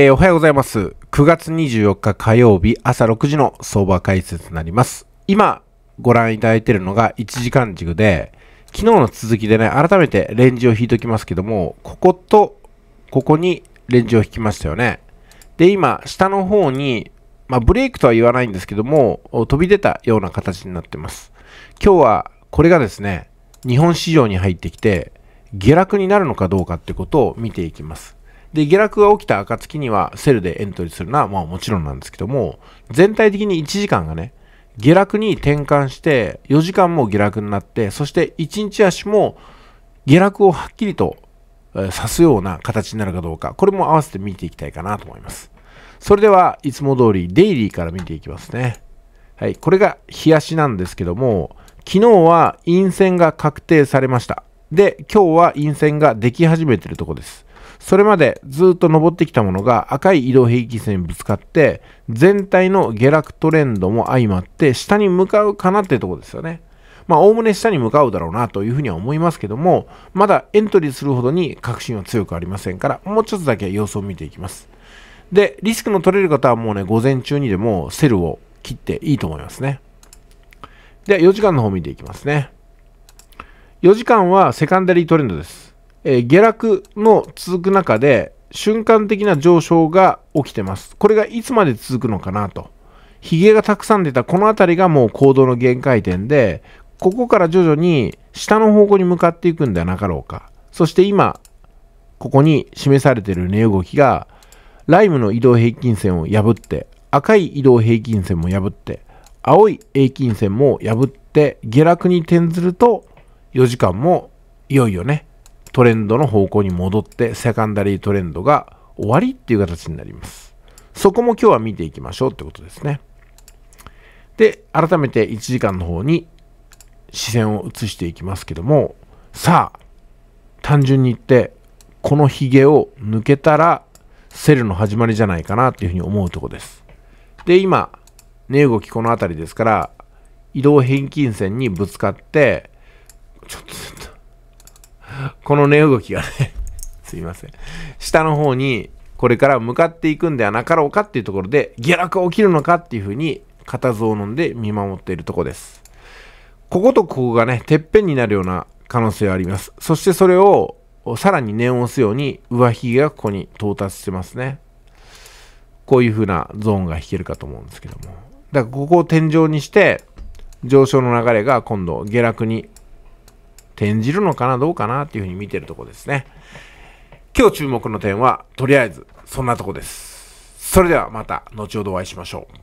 えー、おはようございます。9月24日火曜日朝6時の相場解説になります。今ご覧いただいているのが1時間軸で、昨日の続きでね、改めてレンジを引いておきますけども、こことここにレンジを引きましたよね。で、今、下の方に、まあ、ブレイクとは言わないんですけども、飛び出たような形になってます。今日は、これがですね、日本市場に入ってきて、下落になるのかどうかってことを見ていきます。で、下落が起きた暁にはセルでエントリーするのは、まあもちろんなんですけども、全体的に1時間がね、下落に転換して、4時間も下落になって、そして1日足も下落をはっきりと指すような形になるかどうか、これも合わせて見ていきたいかなと思います。それでは、いつも通りデイリーから見ていきますね。はい、これが日足なんですけども、昨日は陰線が確定されました。で、今日は陰線ができ始めてるとこです。それまでずっと登ってきたものが赤い移動平均線にぶつかって、全体の下落トレンドも相まって下に向かうかなっていうとこですよね。まあ、おおむね下に向かうだろうなというふうには思いますけども、まだエントリーするほどに確信は強くありませんから、もうちょっとだけ様子を見ていきます。で、リスクの取れる方はもうね、午前中にでもセルを切っていいと思いますね。では、4時間の方見ていきますね。4時間はセカンダリートレンドです。えー、下落の続く中で、瞬間的な上昇が起きてます。これがいつまで続くのかなと。ヒゲがたくさん出たこの辺りがもう行動の限界点で、ここから徐々に下の方向に向かっていくんではなかろうか。そして今、ここに示されている値動きが、ライムの移動平均線を破って、赤い移動平均線も破って、青い平均線も破って、下落に転ずると、4時間もいよいよね、トレンドの方向に戻って、セカンダリートレンドが終わりっていう形になります。そこも今日は見ていきましょうってことですね。で、改めて1時間の方に視線を移していきますけども、さあ、単純に言って、このヒゲを抜けたら、セルの始まりじゃないかなっていうふうに思うとこです。で、今、値動きこの辺りですから、移動平均線にぶつかって、ちょっとちょっと。この値動きがねすいません。下の方に、これから向かっていくんではなかろうかっていうところで、下落起きるのかっていうふうに、固唾を飲んで見守っているとこです。こことここがね、てっぺんになるような可能性はあります。そしてそれを、さらに念を押すように、上髭がここに到達してますね。こういう風なゾーンが引けるかと思うんですけども。だからここを天井にして、上昇の流れが今度下落に転じるのかな、どうかなっていうふうに見てるとこですね。今日注目の点は、とりあえず、そんなとこです。それではまた、後ほどお会いしましょう。